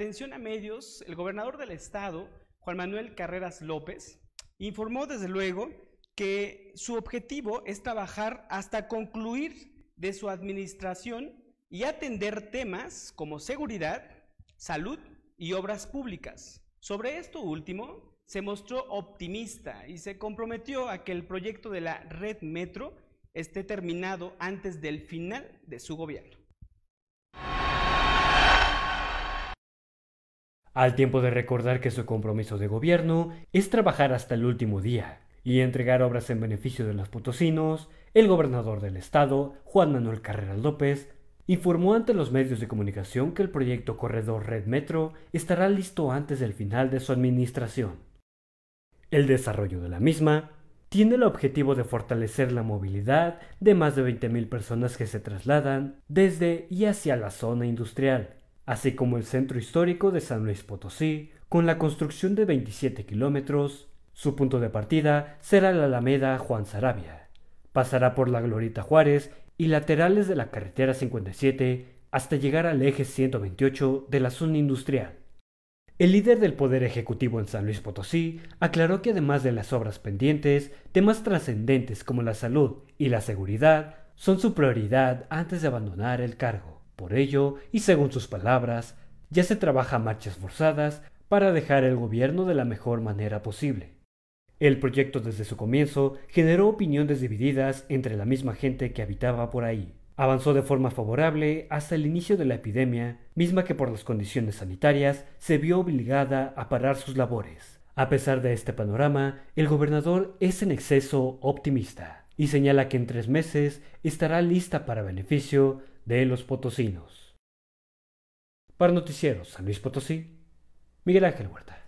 atención a medios, el gobernador del estado, Juan Manuel Carreras López, informó desde luego que su objetivo es trabajar hasta concluir de su administración y atender temas como seguridad, salud y obras públicas. Sobre esto último, se mostró optimista y se comprometió a que el proyecto de la red metro esté terminado antes del final de su gobierno. al tiempo de recordar que su compromiso de gobierno es trabajar hasta el último día y entregar obras en beneficio de los potosinos, el gobernador del estado, Juan Manuel Carrera López, informó ante los medios de comunicación que el proyecto Corredor Red Metro estará listo antes del final de su administración. El desarrollo de la misma tiene el objetivo de fortalecer la movilidad de más de 20.000 personas que se trasladan desde y hacia la zona industrial, así como el centro histórico de San Luis Potosí, con la construcción de 27 kilómetros. Su punto de partida será la Alameda Juan Sarabia. Pasará por la Glorita Juárez y laterales de la carretera 57 hasta llegar al eje 128 de la zona industrial. El líder del Poder Ejecutivo en San Luis Potosí aclaró que además de las obras pendientes, temas trascendentes como la salud y la seguridad son su prioridad antes de abandonar el cargo. Por ello, y según sus palabras, ya se trabaja a marchas forzadas para dejar el gobierno de la mejor manera posible. El proyecto desde su comienzo generó opiniones divididas entre la misma gente que habitaba por ahí. Avanzó de forma favorable hasta el inicio de la epidemia, misma que por las condiciones sanitarias se vio obligada a parar sus labores. A pesar de este panorama, el gobernador es en exceso optimista y señala que en tres meses estará lista para beneficio de los potosinos. Para Noticieros San Luis Potosí, Miguel Ángel Huerta.